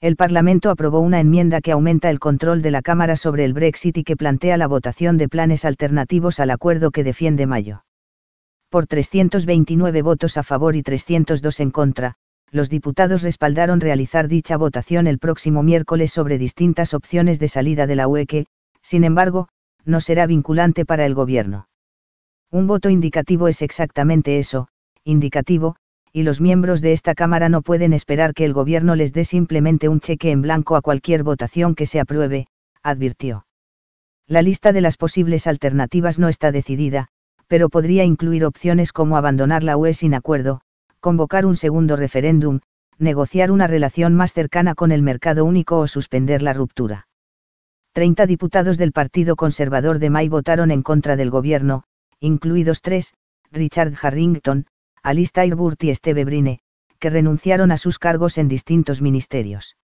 el Parlamento aprobó una enmienda que aumenta el control de la Cámara sobre el Brexit y que plantea la votación de planes alternativos al acuerdo que defiende Mayo. Por 329 votos a favor y 302 en contra, los diputados respaldaron realizar dicha votación el próximo miércoles sobre distintas opciones de salida de la UE que, sin embargo, no será vinculante para el Gobierno. Un voto indicativo es exactamente eso, indicativo, y los miembros de esta Cámara no pueden esperar que el Gobierno les dé simplemente un cheque en blanco a cualquier votación que se apruebe, advirtió. La lista de las posibles alternativas no está decidida, pero podría incluir opciones como abandonar la UE sin acuerdo, convocar un segundo referéndum, negociar una relación más cercana con el mercado único o suspender la ruptura. Treinta diputados del Partido Conservador de May votaron en contra del gobierno, incluidos tres, Richard Harrington, Alistair Burt y Esteve Brine, que renunciaron a sus cargos en distintos ministerios.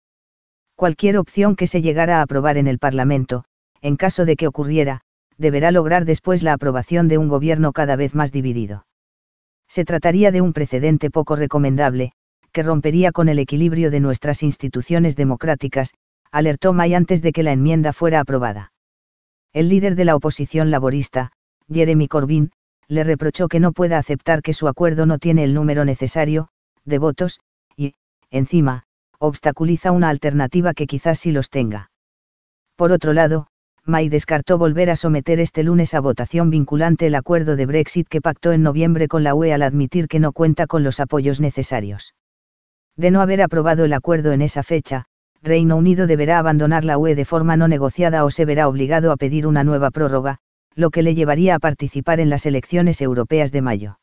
Cualquier opción que se llegara a aprobar en el Parlamento, en caso de que ocurriera, deberá lograr después la aprobación de un gobierno cada vez más dividido. Se trataría de un precedente poco recomendable, que rompería con el equilibrio de nuestras instituciones democráticas, alertó May antes de que la enmienda fuera aprobada. El líder de la oposición laborista, Jeremy Corbyn, le reprochó que no pueda aceptar que su acuerdo no tiene el número necesario, de votos, y, encima, obstaculiza una alternativa que quizás sí los tenga. Por otro lado, May descartó volver a someter este lunes a votación vinculante el acuerdo de Brexit que pactó en noviembre con la UE al admitir que no cuenta con los apoyos necesarios. De no haber aprobado el acuerdo en esa fecha, Reino Unido deberá abandonar la UE de forma no negociada o se verá obligado a pedir una nueva prórroga, lo que le llevaría a participar en las elecciones europeas de mayo.